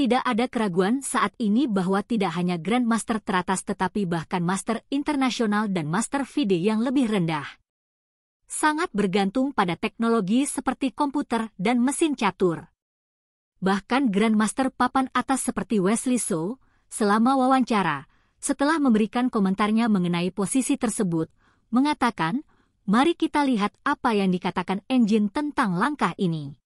Tidak ada keraguan saat ini bahwa tidak hanya Grandmaster teratas tetapi bahkan Master Internasional dan Master VD yang lebih rendah. Sangat bergantung pada teknologi seperti komputer dan mesin catur. Bahkan Grandmaster papan atas seperti Wesley So, selama wawancara, setelah memberikan komentarnya mengenai posisi tersebut, mengatakan, mari kita lihat apa yang dikatakan engine tentang langkah ini.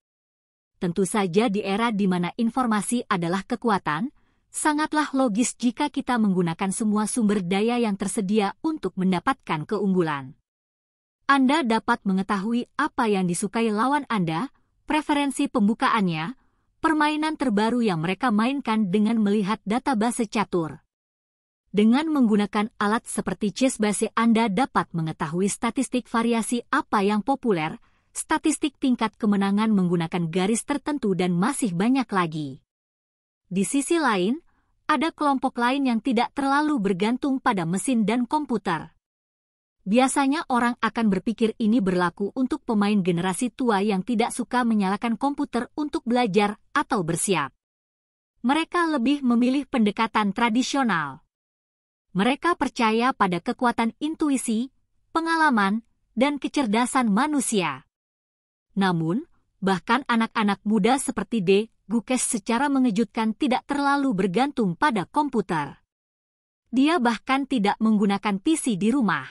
Tentu saja di era di mana informasi adalah kekuatan, sangatlah logis jika kita menggunakan semua sumber daya yang tersedia untuk mendapatkan keunggulan. Anda dapat mengetahui apa yang disukai lawan Anda, preferensi pembukaannya, permainan terbaru yang mereka mainkan dengan melihat database catur. Dengan menggunakan alat seperti chess base Anda dapat mengetahui statistik variasi apa yang populer, statistik tingkat kemenangan menggunakan garis tertentu dan masih banyak lagi. Di sisi lain, ada kelompok lain yang tidak terlalu bergantung pada mesin dan komputer. Biasanya orang akan berpikir ini berlaku untuk pemain generasi tua yang tidak suka menyalakan komputer untuk belajar atau bersiap. Mereka lebih memilih pendekatan tradisional. Mereka percaya pada kekuatan intuisi, pengalaman, dan kecerdasan manusia. Namun, bahkan anak-anak muda seperti D. Gukes secara mengejutkan tidak terlalu bergantung pada komputer. Dia bahkan tidak menggunakan PC di rumah.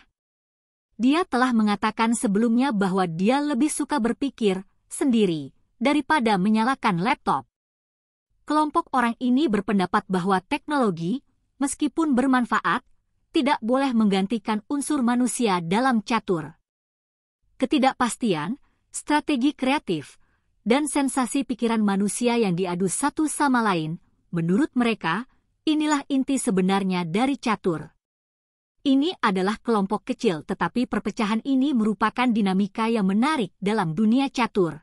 Dia telah mengatakan sebelumnya bahwa dia lebih suka berpikir sendiri daripada menyalakan laptop. Kelompok orang ini berpendapat bahwa teknologi, meskipun bermanfaat, tidak boleh menggantikan unsur manusia dalam catur. Ketidakpastian, strategi kreatif, dan sensasi pikiran manusia yang diadu satu sama lain, menurut mereka, inilah inti sebenarnya dari catur. Ini adalah kelompok kecil tetapi perpecahan ini merupakan dinamika yang menarik dalam dunia catur.